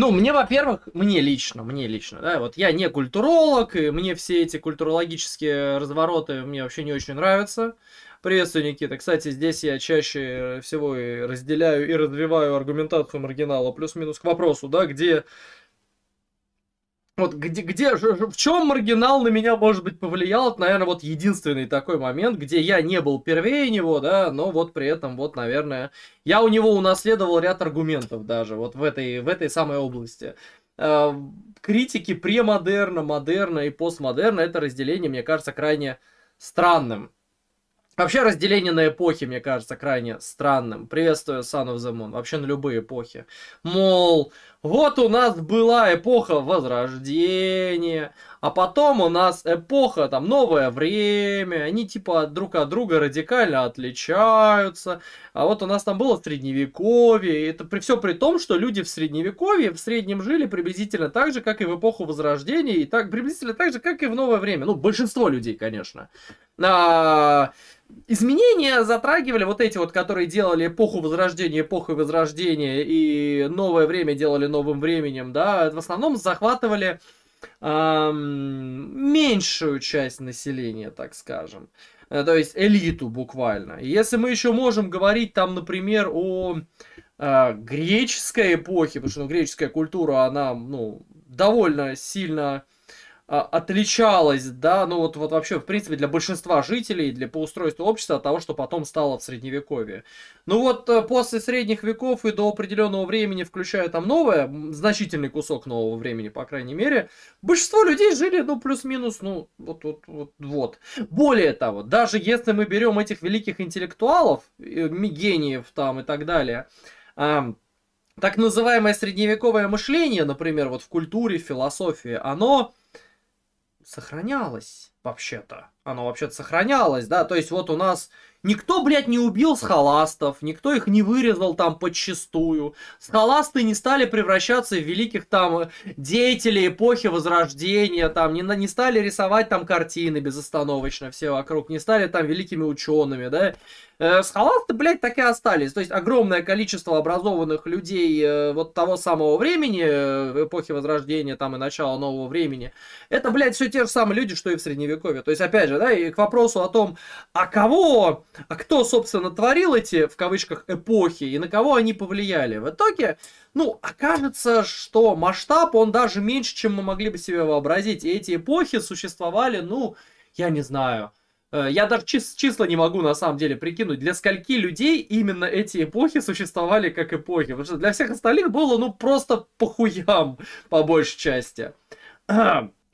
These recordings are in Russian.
Ну, мне, во-первых, мне лично, мне лично, да, вот я не культуролог, и мне все эти культурологические развороты мне вообще не очень нравятся. Приветствую, Никита. Кстати, здесь я чаще всего и разделяю и развиваю аргументацию маргинала, плюс-минус к вопросу, да, где вот где, где, в чем маргинал на меня, может быть, повлиял? Это, наверное, вот единственный такой момент, где я не был первее него, да, но вот при этом, вот, наверное, я у него унаследовал ряд аргументов даже, вот в этой, в этой самой области. А, критики премодерна, модерна и постмодерна, это разделение, мне кажется, крайне странным. Вообще разделение на эпохи, мне кажется, крайне странным. Приветствую Сану of Вообще на любые эпохи. Мол, вот у нас была эпоха Возрождения, а потом у нас эпоха, там, новое время, они типа друг от друга радикально отличаются. А вот у нас там было средневековье. Это при все при том, что люди в средневековье в среднем жили приблизительно так же, как и в эпоху Возрождения, и так, приблизительно так же, как и в новое время. Ну, большинство людей, конечно. А, изменения затрагивали вот эти вот, которые делали эпоху Возрождения, эпоху Возрождения и новое время делали новым временем, да, в основном захватывали меньшую часть населения, так скажем. Э, то есть элиту буквально. если мы еще можем говорить там, например, о а, греческой эпохе, потому что ну, греческая культура, она ну, довольно сильно а, отличалась, да, ну вот, вот вообще, в принципе, для большинства жителей, для поустройства общества от того, что потом стало в средневековье. Ну вот э, после средних веков и до определенного времени, включая там новое, значительный кусок нового времени, по крайней мере, большинство людей жили, ну, плюс-минус, ну, вот, вот, вот, вот. Более того, даже если мы берем этих великих интеллектуалов, э, гениев там и так далее, так называемое средневековое мышление, например, вот в культуре, в философии, оно сохранялось вообще-то. Оно вообще-то сохранялось, да, то есть вот у нас никто, блядь, не убил схоластов, никто их не вырезал там подчистую. Схоласты не стали превращаться в великих там э, деятелей эпохи Возрождения, там не, не стали рисовать там картины безостановочно все вокруг, не стали там великими учеными, да. Э, схоласты, блядь, так и остались. То есть огромное количество образованных людей э, вот того самого времени, э, эпохи Возрождения там и начала нового времени, это, блядь, все те же самые люди, что и в Средневековье. То есть, опять же, да, и к вопросу о том, а кого, а кто, собственно, творил эти, в кавычках, эпохи и на кого они повлияли. В итоге, ну, окажется, что масштаб, он даже меньше, чем мы могли бы себе вообразить. И эти эпохи существовали, ну, я не знаю, Э, я даже чис числа не могу на самом деле прикинуть, для скольки людей именно эти эпохи существовали как эпохи. Потому что для всех остальных было ну просто похуям, по большей части.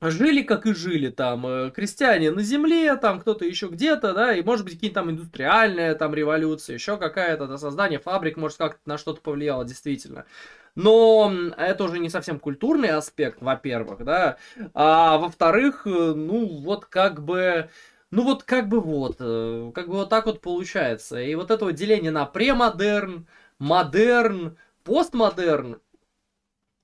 Жили, как и жили там, э, крестьяне на земле, там кто-то еще где-то, да, и может быть какие-то там индустриальные там революции еще какая-то, да, создание фабрик, может, как-то на что-то повлияло, действительно. Но это уже не совсем культурный аспект, во-первых, да, а во-вторых, э, ну, вот как бы ну вот как бы вот, э, как бы вот так вот получается. И вот это вот деление на премодерн, модерн, постмодерн,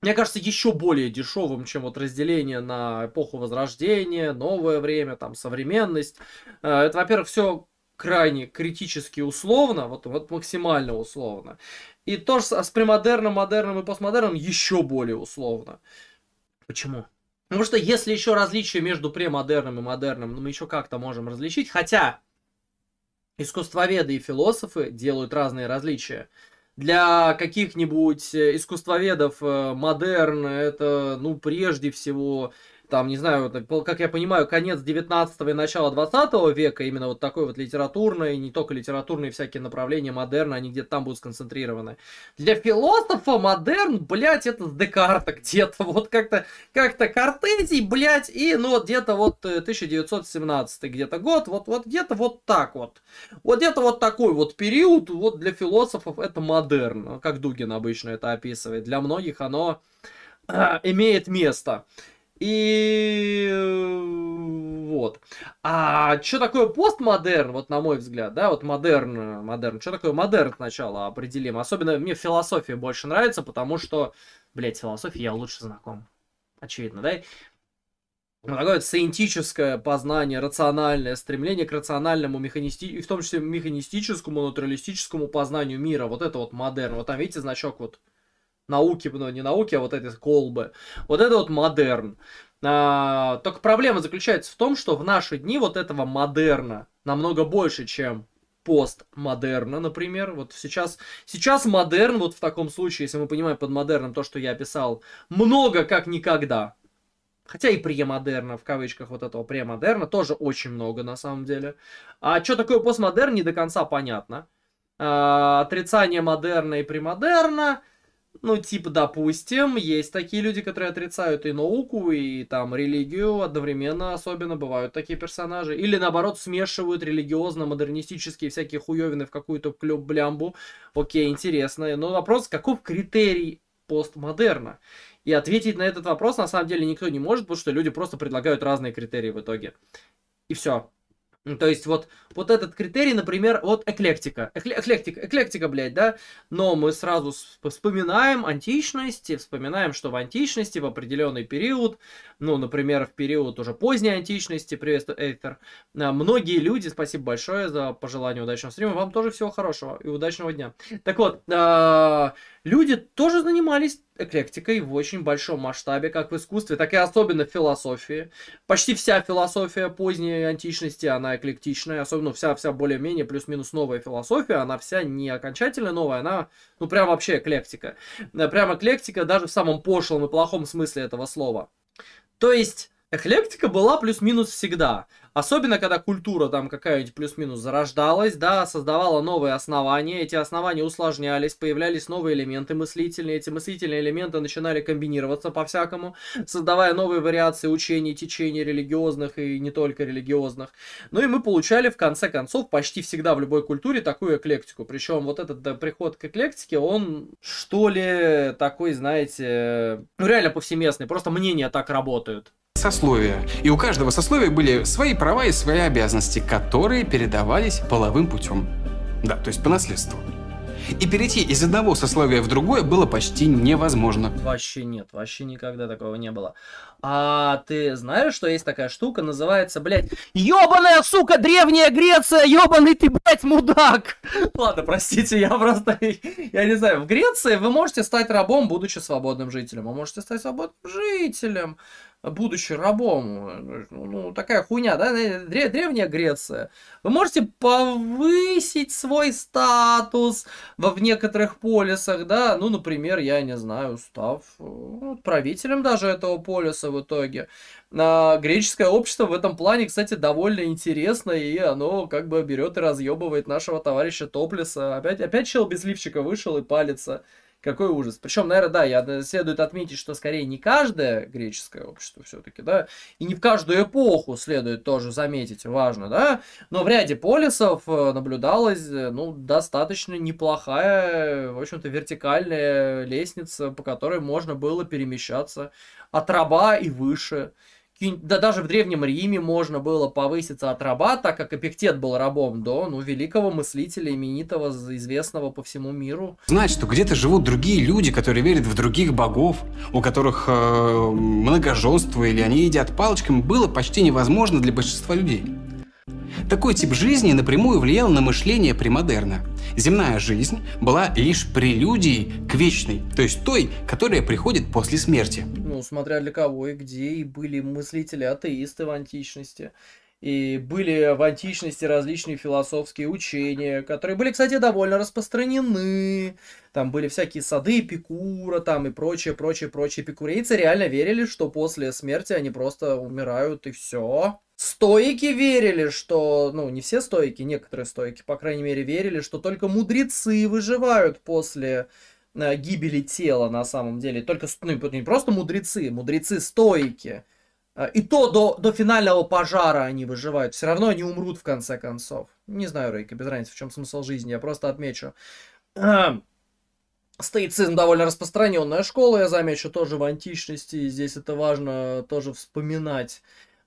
мне кажется, еще более дешевым, чем вот разделение на эпоху Возрождения, новое время, там, современность. Э, это, во-первых, все крайне критически условно, вот, вот максимально условно. И то же с премодерном, модерном и постмодерном еще более условно. Почему? Потому что если еще различие между премодерным и модерном, мы еще как-то можем различить, хотя искусствоведы и философы делают разные различия. Для каких-нибудь э, искусствоведов э, модерн это, ну, прежде всего, там, не знаю, как я понимаю, конец 19 и начало 20 века, именно вот такой вот литературный, не только литературные всякие направления модерна, они где-то там будут сконцентрированы. Для философа модерн, блядь, это с Декарта где-то, вот как-то, как-то Кортезий, блядь, и, ну, вот где-то вот 1917 э, где-то год, вот, вот где-то вот так вот. Вот где-то вот такой вот период, вот для философов это модерн, как Дугин обычно это описывает. Для многих оно э, имеет место. И вот. А что такое постмодерн, вот на мой взгляд, да, вот модерн, модерн, что такое модерн сначала определим. Особенно мне философия больше нравится, потому что, блядь, философия я лучше знаком. Очевидно, да? Ну, такое вот познание, рациональное стремление к рациональному, механисти... и в том числе механистическому, натуралистическому познанию мира. Вот это вот модерн. Вот там, видите, значок вот науки, ну не науки, а вот эти колбы. Вот это вот модерн. А, только проблема заключается в том, что в наши дни вот этого модерна намного больше, чем постмодерна, например. Вот сейчас, сейчас модерн, вот в таком случае, если мы понимаем под модерном то, что я описал, много как никогда. Хотя и премодерна, в кавычках вот этого премодерна, тоже очень много на самом деле. А что такое постмодерн, не до конца понятно. А, отрицание модерна и премодерна, ну, типа, допустим, есть такие люди, которые отрицают и науку, и там религию одновременно, особенно бывают такие персонажи. Или наоборот, смешивают религиозно-модернистические всякие хуевины в какую-то клюб-блямбу. Окей, интересно. Но вопрос, каков критерий постмодерна? И ответить на этот вопрос на самом деле никто не может, потому что люди просто предлагают разные критерии в итоге. И все. Ну, то есть вот, вот этот критерий, например, вот эклектика. Экле эклектика, эклектика, блядь, да? Но мы сразу вспоминаем античность, и вспоминаем, что в античности в определенный период, ну, например, в период уже поздней античности, приветствую, Эйтер, а, многие люди, спасибо большое за пожелание удачного стрима, вам тоже всего хорошего и удачного дня. Так вот, а, люди тоже занимались эклектикой в очень большом масштабе, как в искусстве, так и особенно в философии. Почти вся философия поздней античности, она эклектичная, особенно вся, вся более-менее плюс-минус новая философия, она вся не окончательно новая, она, ну, прям вообще эклектика. Э, прям эклектика даже в самом пошлом и плохом смысле этого слова. То есть, Эклектика была плюс-минус всегда. Особенно, когда культура там какая-нибудь плюс-минус зарождалась, да, создавала новые основания, эти основания усложнялись, появлялись новые элементы мыслительные, эти мыслительные элементы начинали комбинироваться по-всякому, создавая новые вариации учений, течений религиозных и не только религиозных. Ну и мы получали, в конце концов, почти всегда в любой культуре такую эклектику. Причем вот этот да, приход к эклектике, он что ли такой, знаете, ну реально повсеместный, просто мнения так работают сословия. И у каждого сословия были свои права и свои обязанности, которые передавались половым путем. Да, то есть по наследству. И перейти из одного сословия в другое было почти невозможно. Вообще нет, вообще никогда такого не было. А ты знаешь, что есть такая штука, называется, блядь, ёбаная, сука, Древняя Греция, ёбаный ты, блядь, мудак! Ладно, простите, я просто, я не знаю, в Греции вы можете стать рабом, будучи свободным жителем, вы а можете стать свободным жителем будучи рабом. Ну, такая хуйня, да, древняя Греция. Вы можете повысить свой статус во, в некоторых полисах, да, ну, например, я не знаю, став ну, правителем даже этого полиса в итоге. А, греческое общество в этом плане, кстати, довольно интересно, и оно как бы берет и разъебывает нашего товарища Топлиса. Опять, опять чел без лифчика вышел и палится. Какой ужас. Причем, наверное, да, я следует отметить, что скорее не каждое греческое общество все-таки, да, и не в каждую эпоху следует тоже заметить, важно, да, но в ряде полисов э, наблюдалась, э, ну, достаточно неплохая, в общем-то, вертикальная лестница, по которой можно было перемещаться от раба и выше да даже в Древнем Риме можно было повыситься от раба, так как Эпиктет был рабом до, ну, великого мыслителя, именитого, известного по всему миру. Знать, что где-то живут другие люди, которые верят в других богов, у которых э, многоженство или они едят палочками, было почти невозможно для большинства людей. Такой тип жизни напрямую влиял на мышление премодерна. Земная жизнь была лишь прелюдией к вечной, то есть той, которая приходит после смерти. Ну, смотря для кого и где, и были мыслители-атеисты в античности, и были в античности различные философские учения, которые были, кстати, довольно распространены. Там были всякие сады Эпикура, там и прочее, прочее, прочее. Эпикурейцы реально верили, что после смерти они просто умирают и все. Стоики верили, что, ну, не все стоики, некоторые стоики, по крайней мере, верили, что только мудрецы выживают после э, гибели тела на самом деле. Только, ну, не просто мудрецы, мудрецы-стоики. Э, и то до, до финального пожара они выживают. Все равно они умрут в конце концов. Не знаю, Рейка, без разницы, в чем смысл жизни. Я просто отмечу. Эм, Стоицизм довольно распространенная школа, я замечу, тоже в античности. Здесь это важно тоже вспоминать.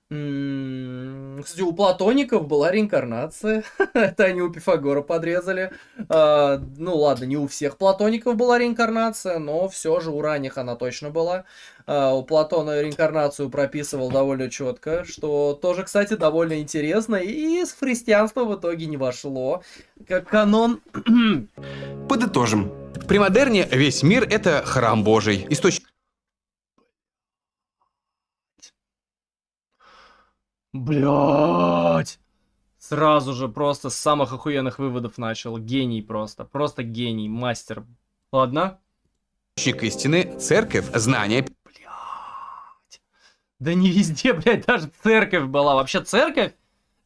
Кстати, у платоников была реинкарнация. Это они у Пифагора подрезали. А, ну ладно, не у всех платоников была реинкарнация, но все же у ранних она точно была. А, у Платона реинкарнацию прописывал довольно четко, что тоже, кстати, довольно интересно. И с христианства в итоге не вошло. Как канон... Подытожим. При модерне весь мир — это храм божий. Источник Блять! Сразу же просто с самых охуенных выводов начал. Гений просто. Просто гений, мастер. Ладно? истины, церковь, знание. Блять. Да не везде, блять, даже церковь была. Вообще церковь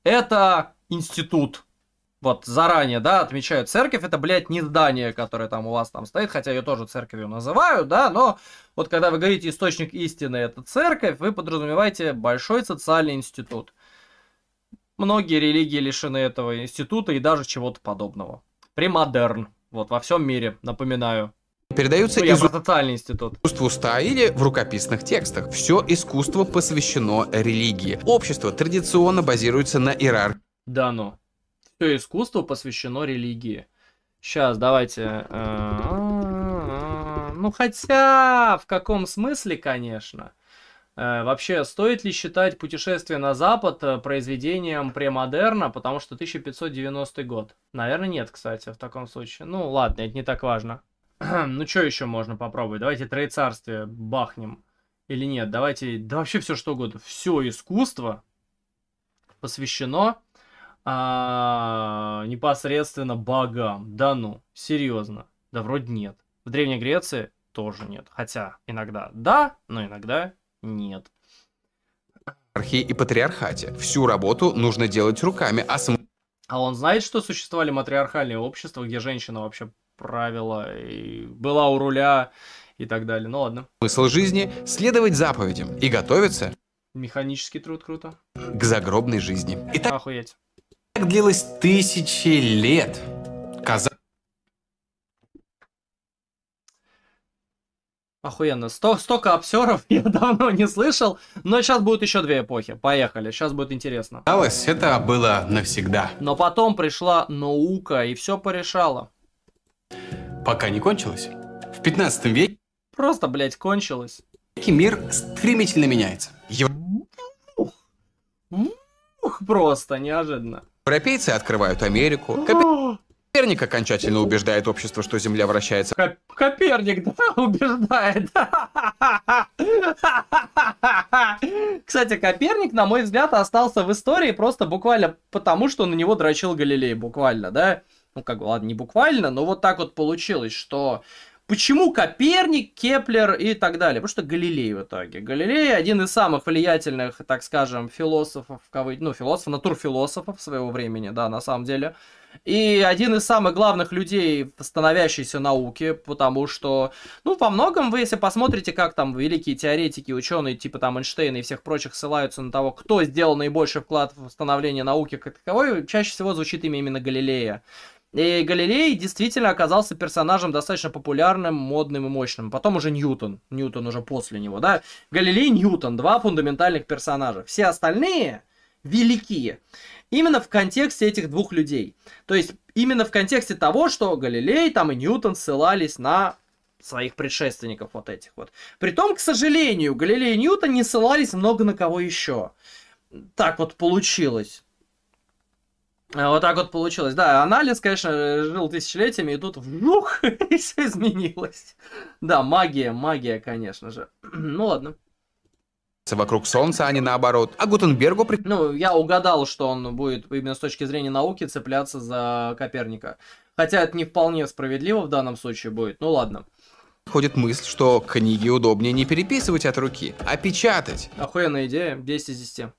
это институт вот заранее, да, отмечают церковь, это, блядь, не здание, которое там у вас там стоит, хотя ее тоже церковью называют, да, но вот когда вы говорите источник истины это церковь, вы подразумеваете большой социальный институт. Многие религии лишены этого института и даже чего-то подобного. Премодерн, вот во всем мире, напоминаю, передаются ну, из институт. уст в уста или в рукописных текстах. Все искусство посвящено религии. Общество традиционно базируется на иерархии. Да ну все искусство посвящено религии. Сейчас, давайте. Э, ну, хотя, в каком смысле, конечно. Э, вообще, стоит ли считать путешествие на Запад э, произведением премодерна, потому что 1590 год? Наверное, нет, кстати, в таком случае. Ну, ладно, это не так важно. ну, что еще можно попробовать? Давайте Троецарствие бахнем. Или нет, давайте... Да вообще все что угодно. Все искусство посвящено а, непосредственно богам. Да ну, серьезно. Да вроде нет. В Древней Греции тоже нет. Хотя иногда да, но иногда нет. И патриархате. Всю работу нужно делать руками, а сам... А он знает, что существовали матриархальные общества, где женщина вообще правила и была у руля и так далее. Ну ладно. Смысл жизни – следовать заповедям и готовиться... Механический труд круто. К загробной жизни. Итак... Охуеть. Так длилось тысячи лет. Казалось... Охуенно. Сто, столько обсеров я давно не слышал, но сейчас будут еще две эпохи. Поехали, сейчас будет интересно. Казалось, это было навсегда. Но потом пришла наука и все порешала. Пока не кончилось. В 15 веке... Просто, блядь, кончилось. Мир стремительно меняется. Его... Ух, просто неожиданно. Европейцы открывают Америку. Коперник окончательно убеждает общество, что Земля вращается. Коп Коперник, да, убеждает. Кстати, Коперник, на мой взгляд, остался в истории просто буквально потому, что на него дрочил Галилей, буквально, да? Ну, как бы, ладно, не буквально, но вот так вот получилось, что Почему Коперник, Кеплер и так далее? Потому что Галилей в итоге. Галилей один из самых влиятельных, так скажем, философов, ну, философов, натурфилософов своего времени, да, на самом деле. И один из самых главных людей становящейся науки, потому что, ну, во многом вы, если посмотрите, как там великие теоретики, ученые, типа там Эйнштейна и всех прочих, ссылаются на того, кто сделал наибольший вклад в становление науки как таковой, чаще всего звучит имя именно Галилея. И Галилей действительно оказался персонажем достаточно популярным, модным и мощным. Потом уже Ньютон. Ньютон уже после него, да? Галилей, Ньютон. Два фундаментальных персонажа. Все остальные великие. Именно в контексте этих двух людей. То есть, именно в контексте того, что Галилей там и Ньютон ссылались на своих предшественников вот этих вот. Притом, к сожалению, Галилей и Ньютон не ссылались много на кого еще. Так вот получилось. Э, вот так вот получилось. Да, анализ, конечно, жил тысячелетиями, и тут вжух, и все изменилось. Да, магия, магия, конечно же. ну ладно. Вокруг Солнца, а не наоборот. А Гутенбергу... При... Ну, я угадал, что он будет именно с точки зрения науки цепляться за Коперника. Хотя это не вполне справедливо в данном случае будет. Ну ладно Ходит мысль, что книги удобнее не переписывать от руки, а печатать. Охуенная идея, 10 из 10.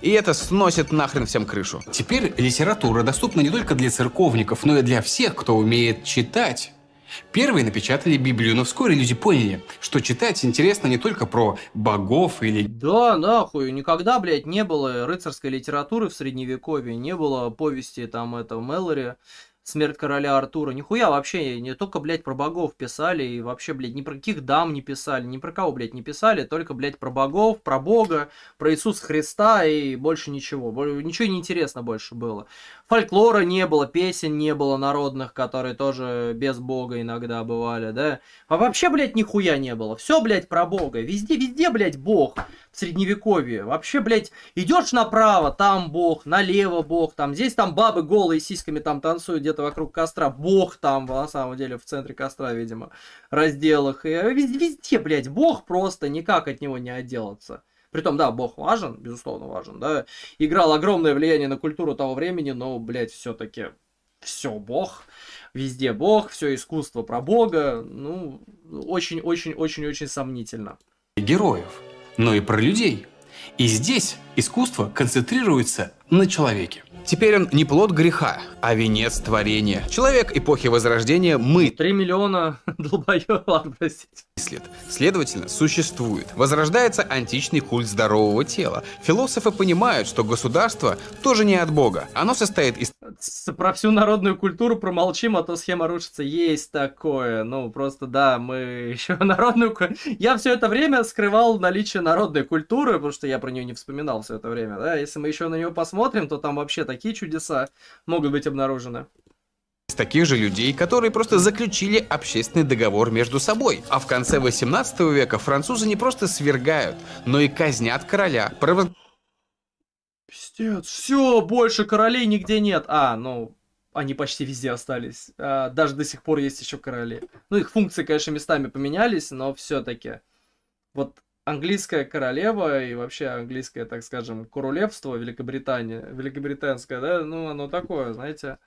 И это сносит нахрен всем крышу. Теперь литература доступна не только для церковников, но и для всех, кто умеет читать. Первые напечатали Библию, но вскоре люди поняли, что читать интересно не только про богов или... Да, нахуй, никогда, блядь, не было рыцарской литературы в Средневековье, не было повести там это Мэлори, смерть короля Артура, нихуя вообще не только, блядь, про богов писали, и вообще, блядь, ни про каких дам не писали, ни про кого, блядь, не писали, только, блядь, про богов, про бога, про Иисуса Христа и больше ничего. Ничего не интересно больше было. Фольклора не было, песен не было народных, которые тоже без бога иногда бывали, да. А вообще, блядь, нихуя не было. Все, блядь, про бога. Везде, везде, блядь, бог средневековье. Вообще, блядь, идешь направо, там бог, налево бог, там здесь там бабы голые сиськами там танцуют где-то вокруг костра, бог там, на самом деле, в центре костра, видимо, разделах. И э, везде, везде, блядь, бог просто никак от него не отделаться. Притом, да, бог важен, безусловно важен, да, играл огромное влияние на культуру того времени, но, блядь, все-таки все бог, везде бог, все искусство про бога, ну, очень-очень-очень-очень сомнительно. Героев но и про людей. И здесь искусство концентрируется на человеке. Теперь он не плод греха, а венец творения. Человек эпохи Возрождения мы. Три миллиона долбоёб, простите. След. Следовательно, существует. Возрождается античный культ здорового тела. Философы понимают, что государство тоже не от бога. Оно состоит из... Про всю народную культуру промолчим, а то схема рушится. Есть такое. Ну, просто да, мы еще народную... Я все это время скрывал наличие народной культуры, потому что я про нее не вспоминал все это время. Да? Если мы еще на нее посмотрим, то там вообще такие такие чудеса могут быть обнаружены из таких же людей, которые просто заключили общественный договор между собой. А в конце 18 века французы не просто свергают, но и казнят короля. Провоз... Пиздец, все, больше королей нигде нет. А, ну, они почти везде остались. А, даже до сих пор есть еще короли. Ну, их функции, конечно, местами поменялись, но все-таки. Вот английская королева и вообще английское, так скажем, королевство Великобритании, великобританское, да, ну оно такое, знаете,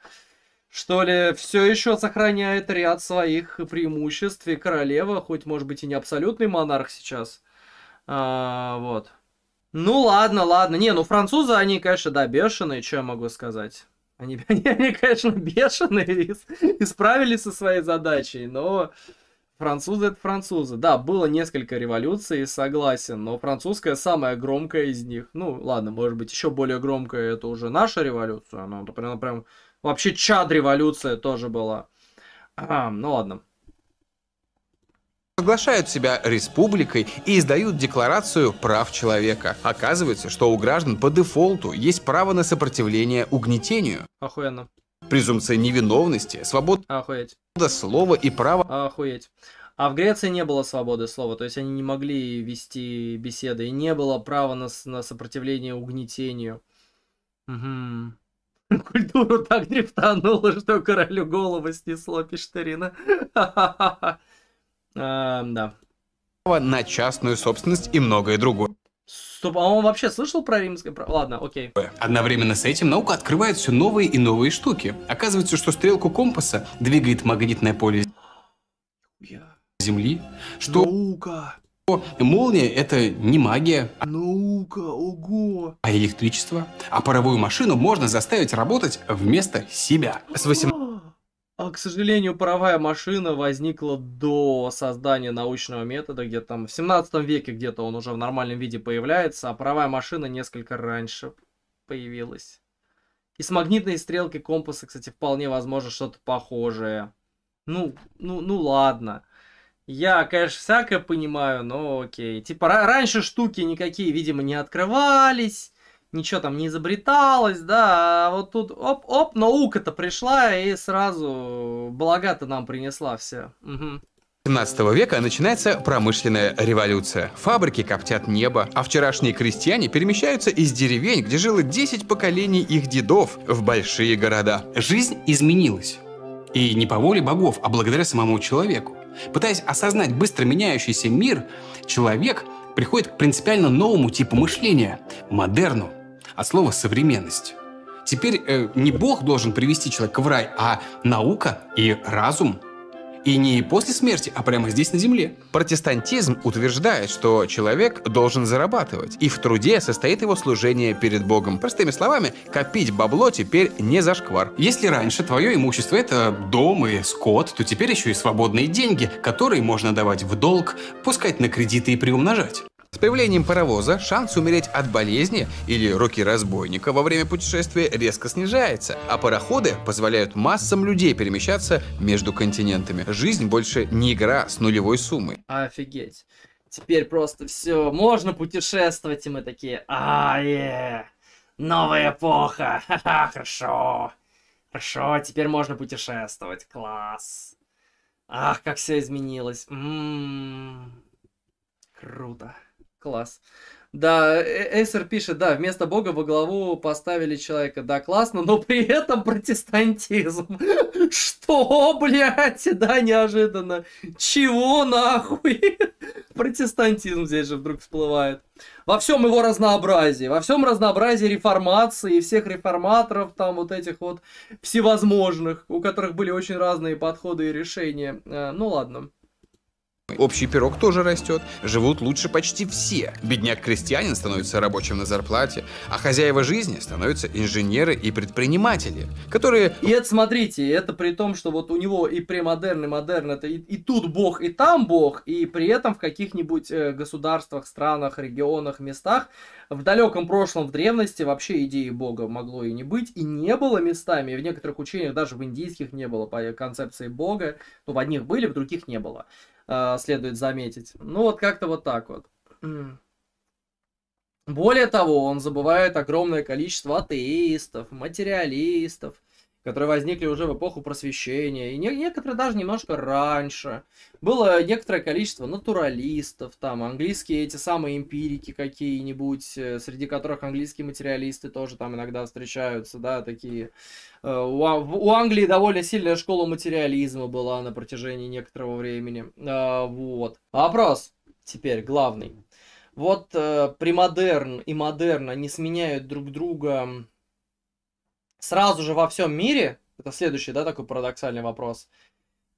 что ли, все еще сохраняет ряд своих преимуществ, и королева, хоть, может быть, и не абсолютный монарх сейчас, а, вот. Ну ладно, ладно, не, ну французы, они, конечно, да, бешеные, что я могу сказать. Они, они, конечно, бешеные и, и справились со своей задачей, но Французы это французы. Да, было несколько революций, согласен, но французская самая громкая из них. Ну, ладно, может быть, еще более громкая это уже наша революция. Она прям, прям вообще чад революция тоже была. А, ну ладно. Соглашают себя республикой и издают декларацию прав человека. Оказывается, что у граждан по дефолту есть право на сопротивление угнетению. Охуенно презумпция невиновности, свобода Охуеть. слова и права. Охуеть. А в Греции не было свободы слова, то есть они не могли вести беседы, и не было права на, на сопротивление угнетению. Угу. Культуру так дрифтануло, что королю голову снесло Пиштарина. А, да. на частную собственность и многое другое. Стоп, а он вообще слышал про римское право? Ладно, окей. Одновременно с этим наука открывает все новые и новые штуки. Оказывается, что стрелку компаса двигает магнитное поле Земли, что... Наука! Молния — это не магия. А... Наука, ого! А электричество? А паровую машину можно заставить работать вместо себя. С 18... А, к сожалению, паровая машина возникла до создания научного метода, где-то там в 17 веке где-то он уже в нормальном виде появляется, а паровая машина несколько раньше появилась. И с магнитной стрелкой компаса, кстати, вполне возможно что-то похожее. Ну, ну, ну ладно. Я, конечно, всякое понимаю, но окей. Типа раньше штуки никакие, видимо, не открывались ничего там не изобреталось, да, а вот тут оп-оп, наука-то пришла и сразу благо-то нам принесла все. Угу. 17 века начинается промышленная революция. Фабрики коптят небо, а вчерашние крестьяне перемещаются из деревень, где жило 10 поколений их дедов, в большие города. Жизнь изменилась. И не по воле богов, а благодаря самому человеку. Пытаясь осознать быстро меняющийся мир, человек приходит к принципиально новому типу мышления – модерну – от слова «современность». Теперь э, не Бог должен привести человека в рай, а наука и разум – и не после смерти, а прямо здесь на земле. Протестантизм утверждает, что человек должен зарабатывать, и в труде состоит его служение перед Богом. Простыми словами, копить бабло теперь не зашквар. Если раньше твое имущество это дом и скот, то теперь еще и свободные деньги, которые можно давать в долг, пускать на кредиты и приумножать. С появлением паровоза шанс умереть от болезни или руки разбойника во время путешествия резко снижается, а пароходы позволяют массам людей перемещаться между континентами. Жизнь больше не игра с нулевой суммой. Офигеть. Теперь просто все, можно путешествовать, и мы такие, а, новая эпоха, ха-ха, хорошо, хорошо, теперь можно путешествовать, класс. Ах, как все изменилось. М -м -м. Круто. Класс. Да, Эйсер пишет, да, вместо Бога во главу поставили человека. Да, классно, но при этом протестантизм. Что, блядь? Да, неожиданно. Чего нахуй? Протестантизм здесь же вдруг всплывает. Во всем его разнообразии, во всем разнообразии реформации, и всех реформаторов, там вот этих вот всевозможных, у которых были очень разные подходы и решения. Э, ну ладно. Общий пирог тоже растет, живут лучше почти все. Бедняк-крестьянин становится рабочим на зарплате, а хозяева жизни становятся инженеры и предприниматели, которые... И это, смотрите, это при том, что вот у него и премодерн, и модерн, это и, и тут бог, и там бог, и при этом в каких-нибудь э, государствах, странах, регионах, местах в далеком прошлом, в древности вообще идеи бога могло и не быть, и не было местами, и в некоторых учениях даже в индийских не было по концепции бога, ну в одних были, в других не было. Э, следует заметить. Ну вот как-то вот так вот. Более того, он забывает огромное количество атеистов, материалистов, которые возникли уже в эпоху просвещения, и не, некоторые даже немножко раньше. Было некоторое количество натуралистов, там, английские эти самые эмпирики какие-нибудь, э, среди которых английские материалисты тоже там иногда встречаются, да, такие. Э, у, а, у Англии довольно сильная школа материализма была на протяжении некоторого времени. Э, вот. Вопрос теперь главный. Вот э, премодерн и модерн, они сменяют друг друга сразу же во всем мире, это следующий, да, такой парадоксальный вопрос,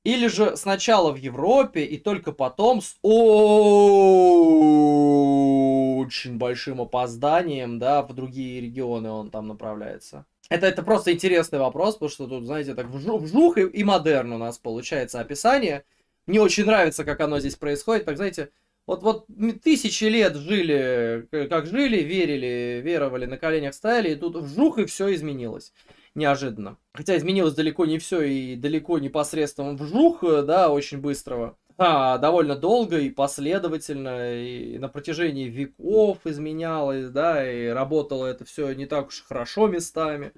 или же сначала в Европе и только потом с очень большим опозданием, да, в другие регионы он там направляется. Это, это просто интересный вопрос, потому что тут, знаете, так вжух и, и модерн у нас получается описание. Мне очень нравится, как оно здесь происходит. Так, знаете, вот, вот тысячи лет жили, э, как жили, верили, веровали, на коленях стояли, и тут вжух, и все изменилось. Неожиданно. Хотя изменилось далеко не все и далеко не посредством вжух, э, да, очень быстрого. А, довольно долго и последовательно, и на протяжении веков изменялось, да, и работало это все не так уж хорошо местами.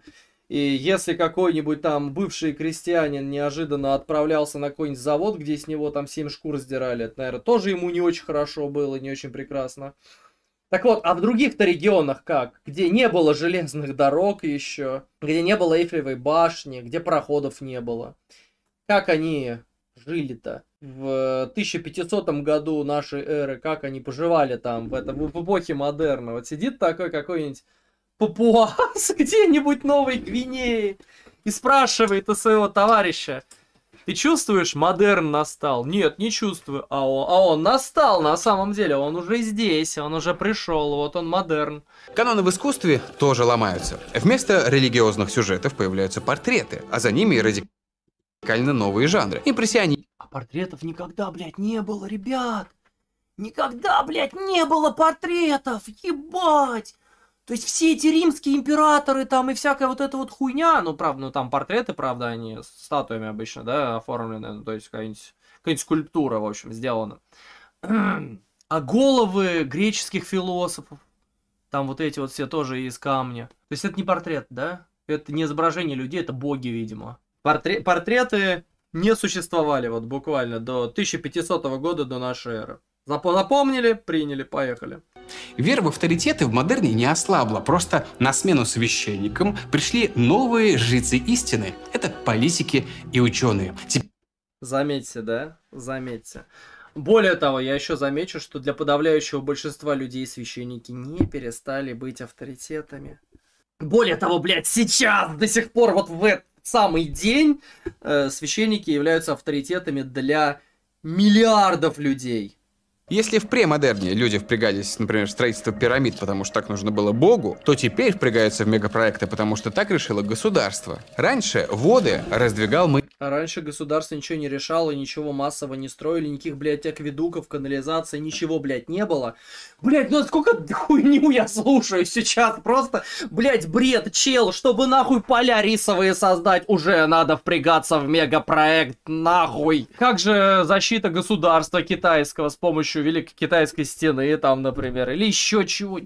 И если какой-нибудь там бывший крестьянин неожиданно отправлялся на какой-нибудь завод, где с него там семь шкур сдирали, это, наверное, тоже ему не очень хорошо было, не очень прекрасно. Так вот, а в других-то регионах как? Где не было железных дорог еще, где не было Эйфелевой башни, где проходов не было. Как они жили-то? В 1500 году нашей эры, как они поживали там, в, этом, в эпохе модерна? Вот сидит такой какой-нибудь Папуас где-нибудь Новой Гвинеи и спрашивает у своего товарища, ты чувствуешь, модерн настал? Нет, не чувствую. А он, а он настал на самом деле, он уже здесь, он уже пришел, вот он модерн. Каноны в искусстве тоже ломаются. Вместо религиозных сюжетов появляются портреты, а за ними радикально новые жанры. Импрессионизм. А портретов никогда, блядь, не было, ребят! Никогда, блядь, не было портретов! Ебать! То есть все эти римские императоры там и всякая вот эта вот хуйня, ну, правда, ну, там портреты, правда, они статуями обычно, да, оформлены, ну, то есть какая-нибудь, какая скульптура, в общем, сделана. А головы греческих философов, там вот эти вот все тоже из камня. То есть это не портрет, да? Это не изображение людей, это боги, видимо. Портре- портреты не существовали вот буквально до 1500 года до нашей эры. Зап- запомнили, приняли, поехали. Вера в авторитеты в модерне не ослабла, просто на смену священникам пришли новые жрицы истины. Это политики и ученые. Заметьте, да? Заметьте. Более того, я еще замечу, что для подавляющего большинства людей священники не перестали быть авторитетами. Более того, блядь, сейчас, до сих пор, вот в этот самый день, э, священники являются авторитетами для миллиардов людей. Если в премодерне люди впрягались, например, в строительство пирамид, потому что так нужно было богу, то теперь впрягаются в мегапроекты, потому что так решило государство. Раньше воды раздвигал мы... А раньше государство ничего не решало, ничего массово не строили, никаких, блядь, акведуков, канализации, ничего, блядь, не было. Блядь, ну сколько хуйню я слушаю сейчас, просто, блядь, бред, чел, чтобы нахуй поля рисовые создать, уже надо впрягаться в мегапроект, нахуй. Как же защита государства китайского с помощью помощью Великой Китайской стены, там, например, или еще чего.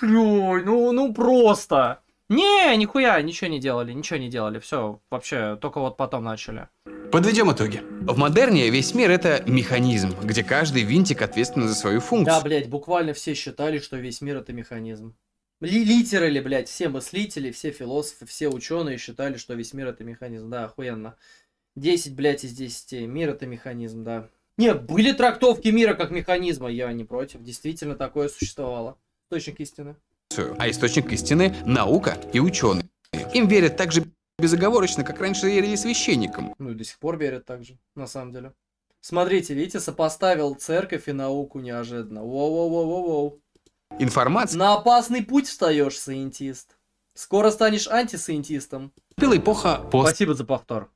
Блин, ну, ну просто. Не, нихуя, ничего не делали, ничего не делали. Все, вообще, только вот потом начали. Подведем итоги. В модерне весь мир это механизм, где каждый винтик ответственен за свою функцию. Да, блядь, буквально все считали, что весь мир это механизм. Литерали, блядь, все мыслители, все философы, все ученые считали, что весь мир это механизм. Да, охуенно. 10, блядь, из 10. Мир это механизм, да. Не, были трактовки мира как механизма, я не против. Действительно, такое существовало. Источник истины. А источник истины – наука и ученые. Им верят так же безоговорочно, как раньше верили священникам. Ну и до сих пор верят так же, на самом деле. Смотрите, видите, сопоставил церковь и науку неожиданно. Воу-воу-воу-воу-воу. Информация. На опасный путь встаешь, саентист. Скоро станешь антисаентистом. Пила эпоха пост. Спасибо за повтор.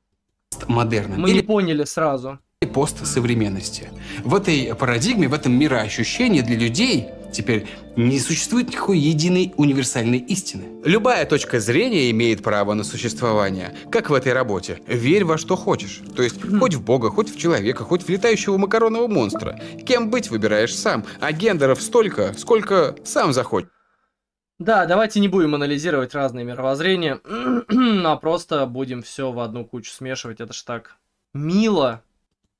Модерна. Мы Или... не поняли сразу постсовременности. В этой парадигме, в этом мироощущении для людей теперь не существует никакой единой универсальной истины. Любая точка зрения имеет право на существование, как в этой работе. Верь во что хочешь. То есть хоть в Бога, хоть в человека, хоть в летающего макаронного монстра. Кем быть выбираешь сам, а гендеров столько, сколько сам захочешь. Да, давайте не будем анализировать разные мировоззрения, а просто будем все в одну кучу смешивать. Это ж так мило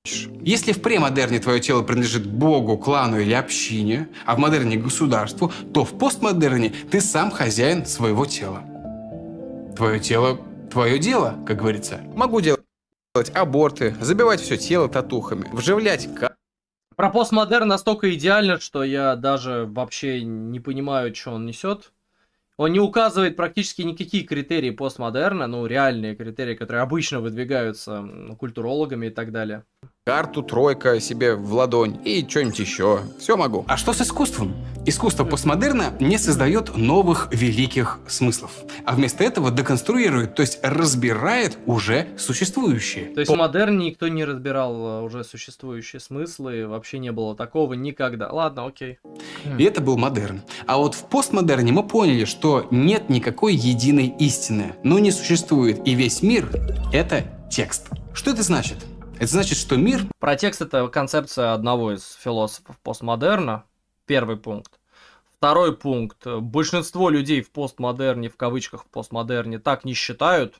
хочешь. Если в премодерне твое тело принадлежит богу, клану или общине, а в модерне – государству, то в постмодерне ты сам хозяин своего тела. Твое тело – твое дело, как говорится. Могу делать аборты, забивать все тело татухами, вживлять про постмодерн настолько идеально, что я даже вообще не понимаю, что он несет. Он не указывает практически никакие критерии постмодерна, ну, реальные критерии, которые обычно выдвигаются культурологами и так далее карту тройка себе в ладонь и что-нибудь еще. Все могу. А что с искусством? Искусство постмодерна не создает новых великих смыслов, а вместо этого деконструирует, то есть разбирает уже существующие. То есть в модерне никто не разбирал а, уже существующие смыслы, вообще не было такого никогда. Ладно, окей. И это был модерн. А вот в постмодерне мы поняли, что нет никакой единой истины, но не существует, и весь мир — это текст. Что это значит? Это значит, что мир... Про текст это концепция одного из философов постмодерна. Первый пункт. Второй пункт. Большинство людей в постмодерне, в кавычках в постмодерне, так не считают.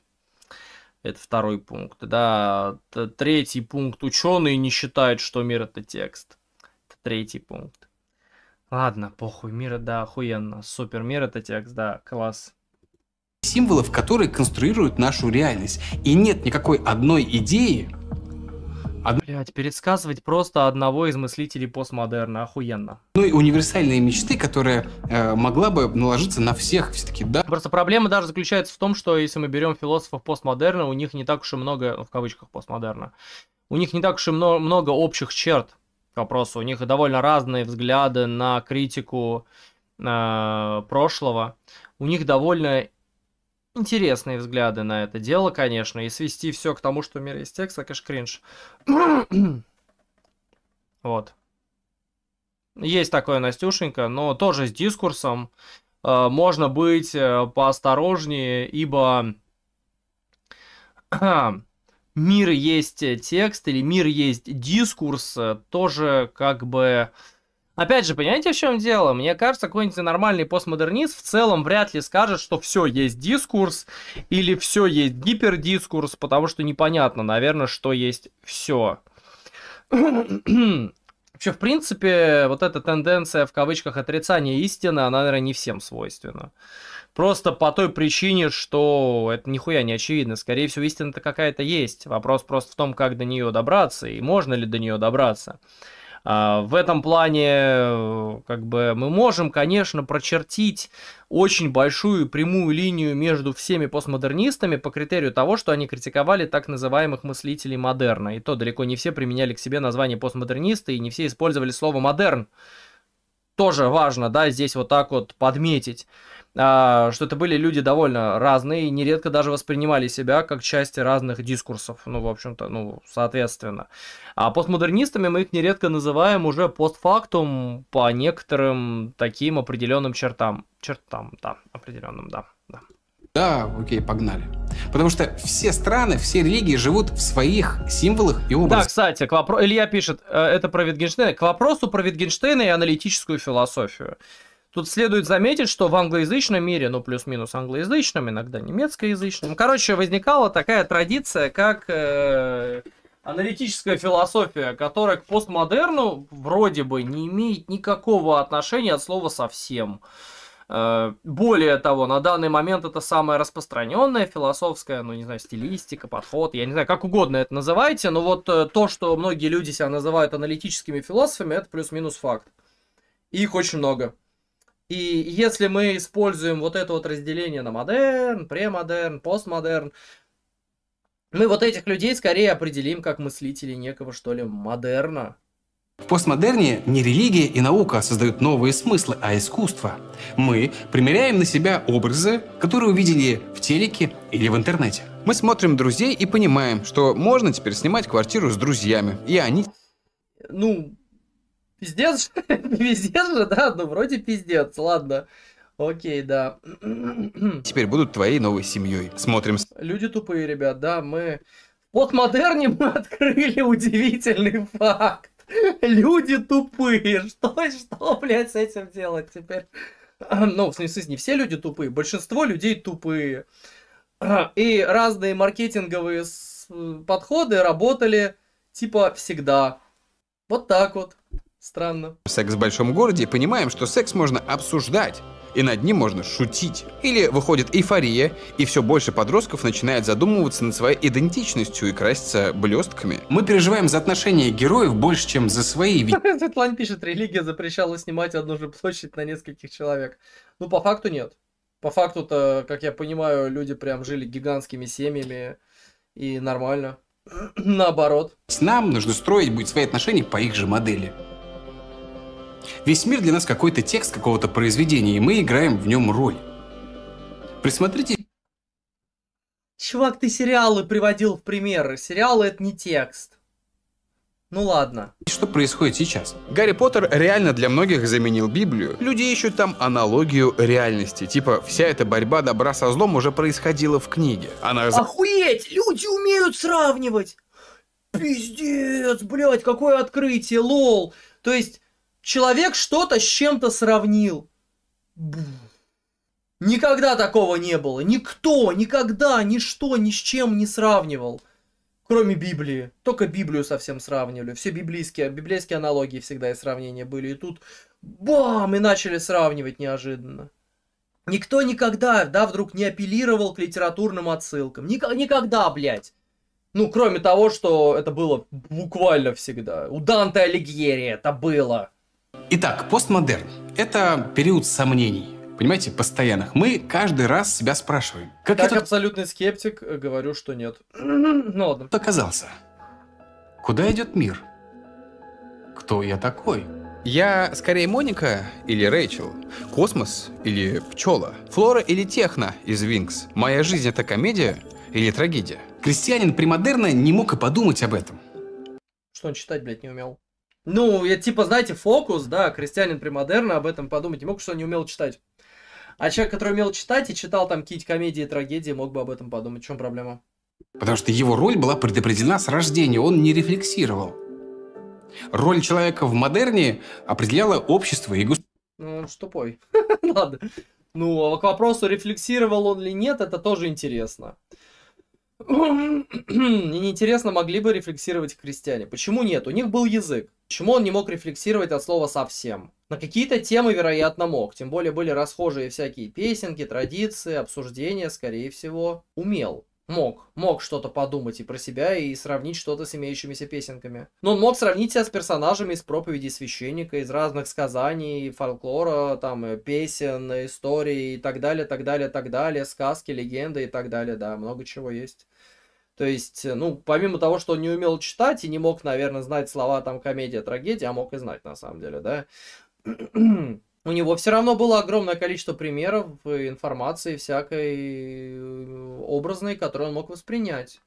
Это второй пункт. Да, третий пункт. Ученые не считают, что мир это текст. Это третий пункт. Ладно, похуй, мир, да, охуенно. Супер, мир это текст, да, класс символов, которые конструируют нашу реальность. И нет никакой одной идеи, Од... Блять, пересказывать просто одного из мыслителей постмодерна, охуенно. Ну и универсальные мечты, которые э, могла бы наложиться на всех все-таки, да? Просто проблема даже заключается в том, что если мы берем философов постмодерна, у них не так уж и много, в кавычках, постмодерна, у них не так уж и много, много общих черт к вопросу. У них довольно разные взгляды на критику э, прошлого. У них довольно интересные взгляды на это дело, конечно, и свести все к тому, что мир из текста, конечно, кринж. вот. Есть такое Настюшенька, но тоже с дискурсом э, можно быть э, поосторожнее, ибо мир есть текст или мир есть дискурс, э, тоже как бы... Э, Опять же, понимаете, в чем дело? Мне кажется, какой-нибудь нормальный постмодернист в целом вряд ли скажет, что все есть дискурс или все есть гипердискурс, потому что непонятно, наверное, что есть все. Вообще, в принципе, вот эта тенденция в кавычках отрицания истины, она, наверное, не всем свойственна. Просто по той причине, что это нихуя не очевидно. Скорее всего, истина-то какая-то есть. Вопрос просто в том, как до нее добраться и можно ли до нее добраться. А, в этом плане как бы мы можем, конечно, прочертить очень большую прямую линию между всеми постмодернистами по критерию того, что они критиковали так называемых мыслителей модерна. И то далеко не все применяли к себе название постмодернисты и не все использовали слово модерн. Тоже важно, да, здесь вот так вот подметить. А, что это были люди довольно разные, и нередко даже воспринимали себя как части разных дискурсов, ну, в общем-то, ну, соответственно. А постмодернистами мы их нередко называем уже постфактум по некоторым таким определенным чертам. Чертам, да, определенным, да. да. окей, погнали. Потому что все страны, все религии живут в своих символах и образах. Да, кстати, к вопро... Илья пишет, э, это про Витгенштейна. К вопросу про Витгенштейна и аналитическую философию. Тут следует заметить, что в англоязычном мире, ну плюс-минус англоязычном, иногда немецкоязычном, короче, возникала такая традиция, как э, аналитическая философия, которая к постмодерну вроде бы не имеет никакого отношения от слова совсем. Э, более того, на данный момент это самая распространенная философская, ну не знаю, стилистика, подход, я не знаю, как угодно это называйте, но вот э, то, что многие люди себя называют аналитическими философами, это плюс-минус факт. их очень много. И если мы используем вот это вот разделение на модерн, премодерн, постмодерн, мы вот этих людей скорее определим как мыслителей некого, что ли, модерна. В постмодерне не религия и наука создают новые смыслы, а искусство. Мы примеряем на себя образы, которые увидели в телеке или в интернете. Мы смотрим друзей и понимаем, что можно теперь снимать квартиру с друзьями, и они... Ну, Пиздец же? Пиздец же, да? Ну, вроде пиздец, ладно. Окей, да. Теперь будут твоей новой семьей. Смотрим. Люди тупые, ребят, да, мы... В постмодерне мы открыли удивительный факт. Люди тупые. Что, что, блядь, с этим делать теперь? Ну, в смысле, не все люди тупые, большинство людей тупые. И разные маркетинговые подходы работали типа всегда. Вот так вот. Странно. Секс в большом городе понимаем, что секс можно обсуждать. И над ним можно шутить. Или выходит эйфория, и все больше подростков начинает задумываться над своей идентичностью и краситься блестками. Мы переживаем за отношения героев больше, чем за свои... Светлана пишет, религия запрещала снимать одну же площадь на нескольких человек. Ну, по факту нет. По факту-то, как я понимаю, люди прям жили гигантскими семьями и нормально. Наоборот. Нам нужно строить будет свои отношения по их же модели. Весь мир для нас какой-то текст какого-то произведения, и мы играем в нем роль. Присмотрите. Чувак, ты сериалы приводил в примеры. Сериалы это не текст. Ну ладно. Что происходит сейчас? Гарри Поттер реально для многих заменил Библию. Люди ищут там аналогию реальности. Типа, вся эта борьба добра со злом уже происходила в книге. Она... Охуеть! Люди умеют сравнивать! Пиздец, блядь, какое открытие, лол! То есть, Человек что-то с чем-то сравнил. Никогда такого не было. Никто, никогда, ничто, ни с чем не сравнивал. Кроме Библии. Только Библию совсем сравнивали. Все библейские, библейские аналогии всегда и сравнения были. И тут бам! И начали сравнивать неожиданно. Никто никогда, да, вдруг не апеллировал к литературным отсылкам. Ник- никогда, блядь. Ну, кроме того, что это было буквально всегда. У Данте Алигьери это было. Итак, постмодерн – это период сомнений, понимаете, постоянных. Мы каждый раз себя спрашиваем. Как, как я абсолютный скептик э, говорю, что нет. ну ладно. Оказался. Куда идет мир? Кто я такой? Я скорее Моника или Рэйчел, Космос или Пчела, Флора или Техно из Винкс. Моя жизнь это комедия или трагедия? Крестьянин примодерна не мог и подумать об этом. Что он читать, блядь, не умел? Ну, я типа, знаете, фокус, да, крестьянин премодерна об этом подумать не мог, что он не умел читать. А человек, который умел читать и читал там какие-то комедии трагедии, мог бы об этом подумать. В чем проблема? Потому что его роль была предопределена с рождения, он не рефлексировал. Роль человека в модерне определяло общество и государство. Ну, он ж тупой. Ладно. Ну, а к вопросу, рефлексировал он или нет, это тоже интересно. И неинтересно, могли бы рефлексировать крестьяне. Почему нет? У них был язык. Почему он не мог рефлексировать от слова совсем? На какие-то темы, вероятно, мог, тем более были расхожие всякие песенки, традиции, обсуждения, скорее всего, умел. Мог, мог что-то подумать и про себя, и сравнить что-то с имеющимися песенками. Но он мог сравнить себя с персонажами из проповеди священника, из разных сказаний, фольклора, там, э, песен, историй и так далее, так далее, так далее, сказки, легенды и так далее, да, много чего есть. То есть, э, ну, помимо того, что он не умел читать и не мог, наверное, знать слова там комедия, трагедия, а мог и знать на самом деле, да. У него все равно было огромное количество примеров, э, информации всякой э, образной, которую он мог воспринять.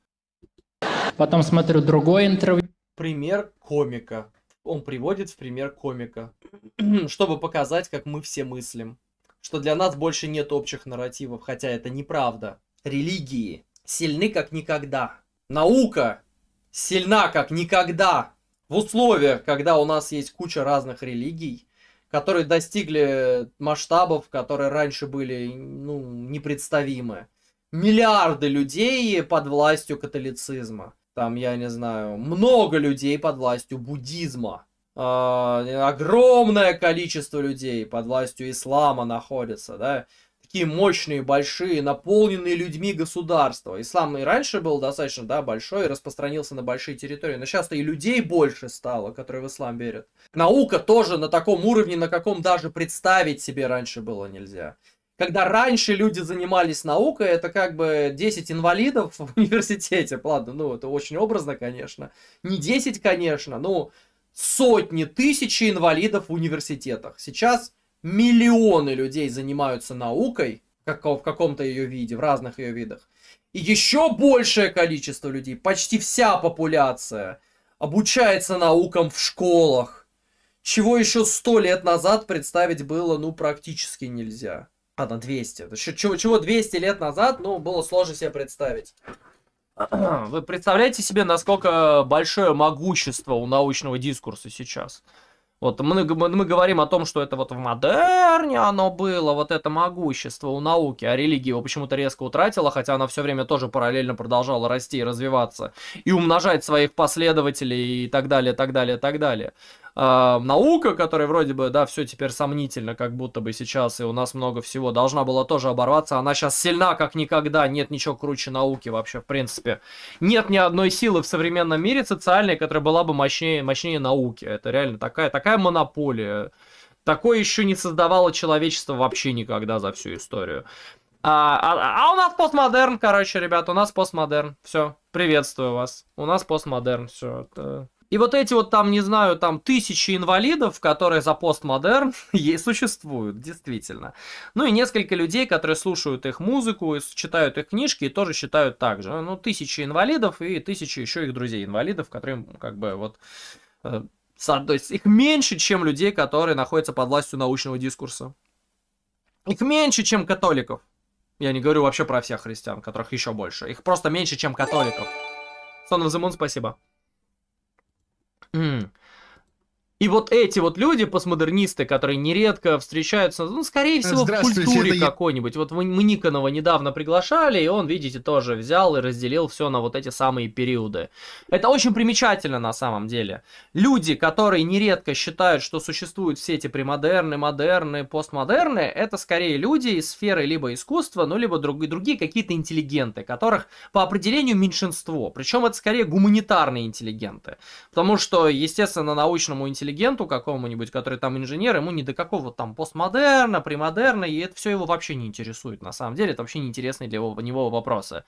Потом смотрю другое интервью. Пример комика. Он приводит в пример комика, чтобы показать, как мы все мыслим. Что для нас больше нет общих нарративов, хотя это неправда. Религии сильны как никогда. Наука сильна как никогда. В условиях, когда у нас есть куча разных религий, которые достигли масштабов, которые раньше были ну, непредставимы. Миллиарды людей под властью католицизма. Там, я не знаю, много людей под властью буддизма. Э, огромное количество людей под властью ислама находится, да такие мощные, большие, наполненные людьми государства. Ислам и раньше был достаточно, да, большой, и распространился на большие территории, но сейчас-то и людей больше стало, которые в ислам верят. Наука тоже на таком уровне, на каком даже представить себе раньше было нельзя. Когда раньше люди занимались наукой, это как бы 10 инвалидов в университете. Ладно, ну это очень образно, конечно. Не 10, конечно, но сотни, тысячи инвалидов в университетах. Сейчас миллионы людей занимаются наукой, как в каком-то ее виде, в разных ее видах. И еще большее количество людей, почти вся популяция, обучается наукам в школах, чего еще сто лет назад представить было, ну, практически нельзя. А, на 200. Чего, чего 200 лет назад, ну, было сложно себе представить. Вы представляете себе, насколько большое могущество у научного дискурса сейчас? Вот мы, мы, мы говорим о том, что это вот в модерне оно было, вот это могущество у науки, а религия его почему-то резко утратила, хотя она все время тоже параллельно продолжала расти и развиваться, и умножать своих последователей и так далее, так далее, так далее. А, наука, которая вроде бы, да, все теперь сомнительно, как будто бы сейчас, и у нас много всего, должна была тоже оборваться. Она сейчас сильна, как никогда. Нет ничего круче науки вообще, в принципе. Нет ни одной силы в современном мире социальной, которая была бы мощнее, мощнее науки. Это реально такая, такая монополия. Такое еще не создавало человечество вообще никогда за всю историю. А, а, а у нас постмодерн, короче, ребят, у нас постмодерн. Все, приветствую вас. У нас постмодерн, все. Это... И вот эти вот там, не знаю, там тысячи инвалидов, которые за постмодерн и существуют, действительно. Ну и несколько людей, которые слушают их музыку, и читают их книжки и тоже считают так же. Ну, тысячи инвалидов и тысячи еще их друзей-инвалидов, которые как бы вот... Э, то есть их меньше, чем людей, которые находятся под властью научного дискурса. Их меньше, чем католиков. Я не говорю вообще про всех христиан, которых еще больше. Их просто меньше, чем католиков. Сон of the Moon, спасибо. Mm. И вот эти вот люди, постмодернисты, которые нередко встречаются, ну, скорее всего, в культуре какой-нибудь. Вот мы, мы Никонова недавно приглашали, и он, видите, тоже взял и разделил все на вот эти самые периоды. Это очень примечательно на самом деле. Люди, которые нередко считают, что существуют все эти премодерны, модерны, постмодерны, это скорее люди из сферы либо искусства, ну, либо друг, другие какие-то интеллигенты, которых по определению меньшинство. Причем это скорее гуманитарные интеллигенты. Потому что, естественно, научному интеллигенту интеллигенту какому-нибудь, который там инженер, ему ни до какого там постмодерна, премодерна, и это все его вообще не интересует, на самом деле, это вообще неинтересные для его, него вопросы.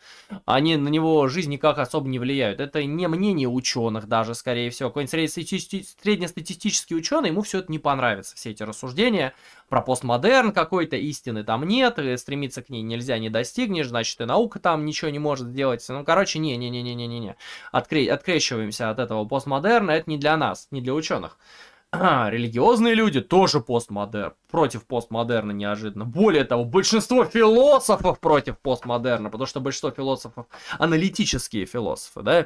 Они на него жизнь никак особо не влияют. Это не мнение ученых даже, скорее всего. Какой-нибудь среднестатистический ученый, ему все это не понравится, все эти рассуждения про постмодерн какой-то, истины там нет, и э, стремиться к ней нельзя, не достигнешь, значит и наука там ничего не может сделать. Ну, короче, не-не-не-не-не-не. Откре- открещиваемся от этого постмодерна, это не для нас, не для ученых. А, религиозные люди тоже постмодерн, против постмодерна неожиданно. Более того, большинство философов против постмодерна, потому что большинство философов аналитические философы, да.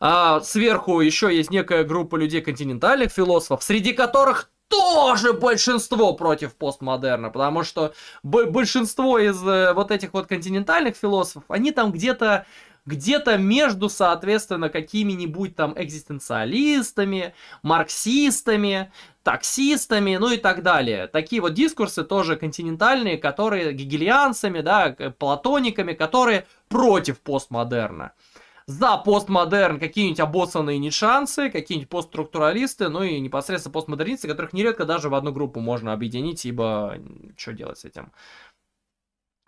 А сверху еще есть некая группа людей континентальных философов, среди которых тоже большинство против постмодерна, потому что большинство из э, вот этих вот континентальных философов, они там где-то где-то между, соответственно, какими-нибудь там экзистенциалистами, марксистами, таксистами, ну и так далее. Такие вот дискурсы тоже континентальные, которые гегельянцами, да, платониками, которые против постмодерна за постмодерн какие-нибудь обоссанные нишанцы, какие-нибудь постструктуралисты, ну и непосредственно постмодернисты, которых нередко даже в одну группу можно объединить, ибо что делать с этим?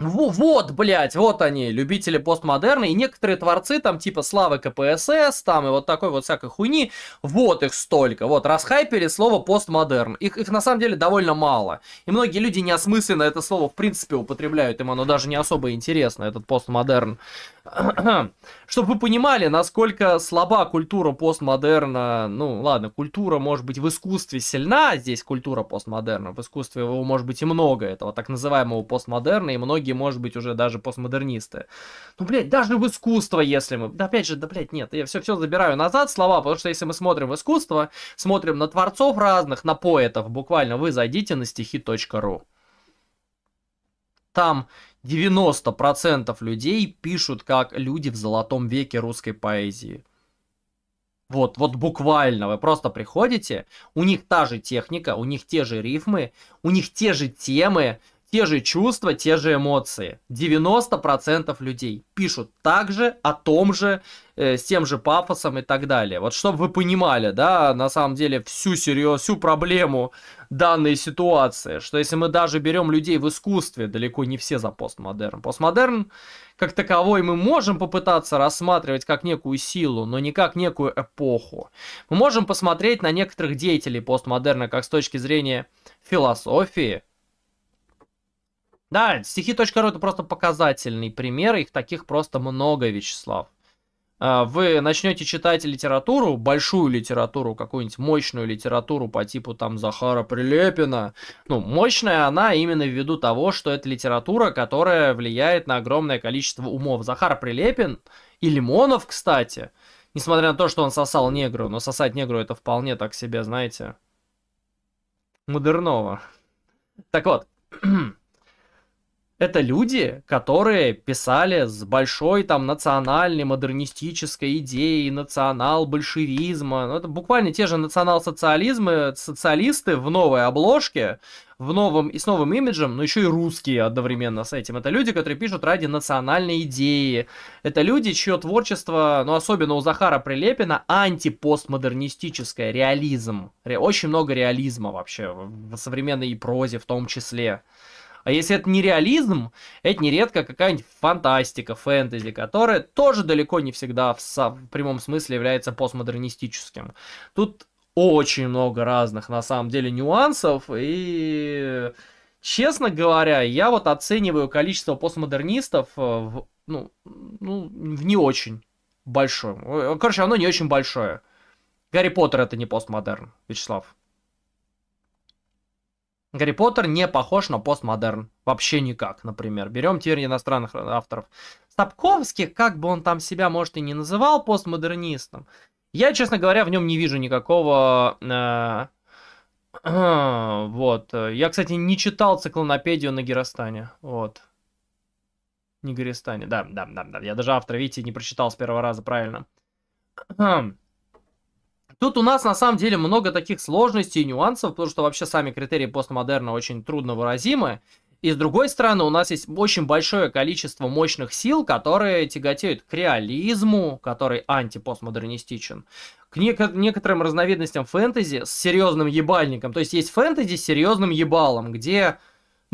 Вот, блядь, вот они, любители постмодерна, и некоторые творцы там типа Славы КПСС, там и вот такой вот всякой хуйни, вот их столько, вот, расхайпили слово постмодерн, их, их на самом деле довольно мало, и многие люди неосмысленно это слово в принципе употребляют, им оно даже не особо интересно, этот постмодерн. Чтобы вы понимали, насколько слаба культура постмодерна, ну ладно, культура может быть в искусстве сильна, здесь культура постмодерна, в искусстве его может быть и много этого так называемого постмодерна, и многие многие, может быть, уже даже постмодернисты. Ну, блядь, даже в искусство, если мы... Да, опять же, да, блядь, нет, я все-все забираю назад слова, потому что если мы смотрим в искусство, смотрим на творцов разных, на поэтов, буквально вы зайдите на стихи.ру. Там 90% людей пишут как люди в золотом веке русской поэзии. Вот, вот буквально, вы просто приходите, у них та же техника, у них те же рифмы, у них те же темы, те же чувства, те же эмоции. 90% людей пишут также о том же, э, с тем же пафосом и так далее. Вот чтобы вы понимали, да, на самом деле всю серьез, всю проблему данной ситуации, что если мы даже берем людей в искусстве, далеко не все за постмодерн. Постмодерн как таковой мы можем попытаться рассматривать как некую силу, но не как некую эпоху. Мы можем посмотреть на некоторых деятелей постмодерна как с точки зрения философии, да, стихи.ру это просто показательный пример, их таких просто много, Вячеслав. А, вы начнете читать литературу, большую литературу, какую-нибудь мощную литературу по типу там Захара Прилепина. Ну, мощная она именно ввиду того, что это литература, которая влияет на огромное количество умов. Захар Прилепин и Лимонов, кстати, несмотря на то, что он сосал негру, но сосать негру это вполне так себе, знаете, модерного. Так вот, это люди, которые писали с большой там национальной модернистической идеей национал-большевизма. Ну, это буквально те же национал-социализмы, социалисты в новой обложке, в новом и с новым имиджем, но еще и русские одновременно с этим. Это люди, которые пишут ради национальной идеи. Это люди, чье творчество, ну особенно у Захара Прилепина, антипостмодернистическое, реализм. Очень много реализма вообще в современной прозе в том числе. А если это не реализм, это нередко какая-нибудь фантастика, фэнтези, которая тоже далеко не всегда в, в прямом смысле является постмодернистическим. Тут очень много разных, на самом деле, нюансов, и, честно говоря, я вот оцениваю количество постмодернистов э, в, ну, ну, в не очень большом. Э, короче, оно не очень большое. Гарри Поттер это не постмодерн, Вячеслав. Гарри Поттер не похож на постмодерн. Вообще никак, например. Берем теперь иностранных авторов. Сапковский, как бы он там себя, может, и не называл постмодернистом, я, честно говоря, в нем не вижу никакого... Э, вот. Я, кстати, не читал циклонопедию на Геростане. Вот. Не Геростане. Да, да, да, да. Я даже автор видите, не прочитал с первого раза правильно. Хм. Тут у нас на самом деле много таких сложностей и нюансов, потому что вообще сами критерии постмодерна очень трудно выразимы. И с другой стороны, у нас есть очень большое количество мощных сил, которые тяготеют к реализму, который антипостмодернистичен, к некоторым разновидностям фэнтези с серьезным ебальником. То есть есть фэнтези с серьезным ебалом, где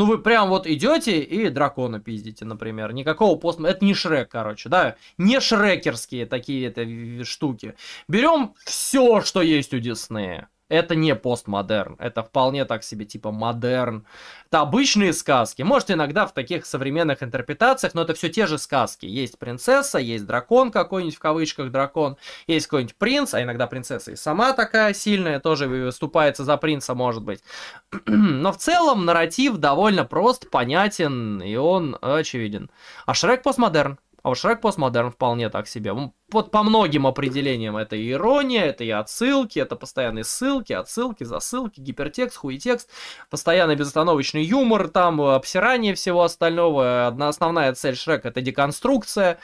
ну, вы прям вот идете и дракона пиздите, например. Никакого пост... Это не Шрек, короче, да? Не шрекерские такие это штуки. Берем все, что есть у Диснея. Это не постмодерн, это вполне так себе типа модерн. Это обычные сказки, может иногда в таких современных интерпретациях, но это все те же сказки. Есть принцесса, есть дракон какой-нибудь в кавычках дракон, есть какой-нибудь принц, а иногда принцесса и сама такая сильная, тоже выступается за принца, может быть. Но в целом нарратив довольно прост, понятен и он э, очевиден. А Шрек постмодерн. А вот Шрек постмодерн вполне так себе. Вот по многим определениям это ирония, это и отсылки, это постоянные ссылки, отсылки, засылки, гипертекст, хуетекст, постоянный безостановочный юмор, там э, обсирание всего остального. Одна основная цель Шрека это деконструкция.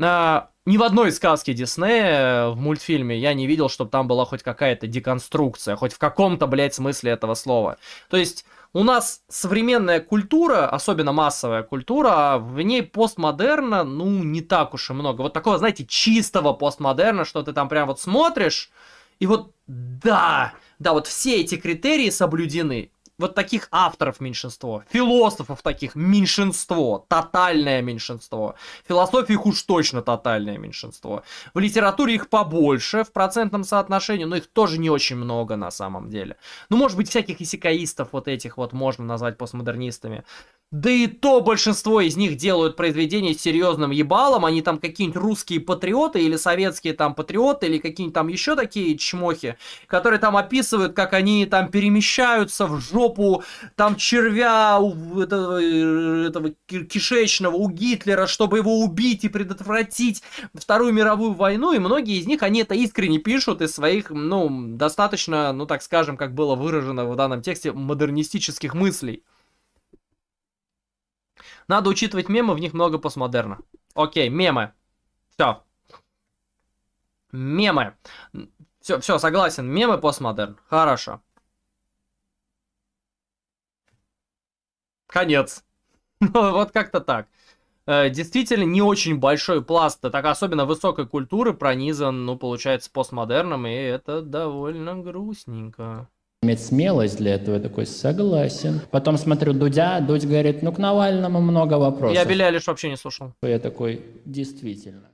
А, ни в одной сказке Диснея э, в мультфильме я не видел, чтобы там была хоть какая-то деконструкция, хоть в каком-то, блядь, смысле этого слова. То есть у нас современная культура, особенно массовая культура, а в ней постмодерна, ну, не так уж и много. Вот такого, знаете, чистого постмодерна, что ты там прям вот смотришь, и вот да, да, вот все эти критерии соблюдены. Вот таких авторов меньшинство, философов таких меньшинство, тотальное меньшинство. Философии их уж точно тотальное меньшинство. В литературе их побольше в процентном соотношении, но их тоже не очень много на самом деле. Ну, может быть, всяких исекаистов вот этих вот можно назвать постмодернистами. Да и то большинство из них делают произведения с серьезным ебалом, они там какие-нибудь русские патриоты или советские там патриоты или какие-нибудь там еще такие чмохи, которые там описывают, как они там перемещаются в жопу там червя э, этого, этого кишечного у Гитлера, чтобы его убить и предотвратить Вторую мировую войну, и многие из них, они это искренне пишут из своих, ну, достаточно, ну, так скажем, как было выражено в данном тексте, модернистических мыслей. Надо учитывать мемы, в них много постмодерна. Окей, мемы. Все. Мемы. Все, все, согласен. Мемы постмодерн. Хорошо. Конец. Ну, вот как-то так. Э, действительно, не очень большой пласт, так особенно высокой культуры пронизан, ну, получается, постмодерном, и это довольно грустненько иметь смелость для этого. Я такой, согласен. Потом смотрю Дудя, Дудь говорит, ну к Навальному много вопросов. Я Беляя лишь вообще не слушал. Я такой, действительно.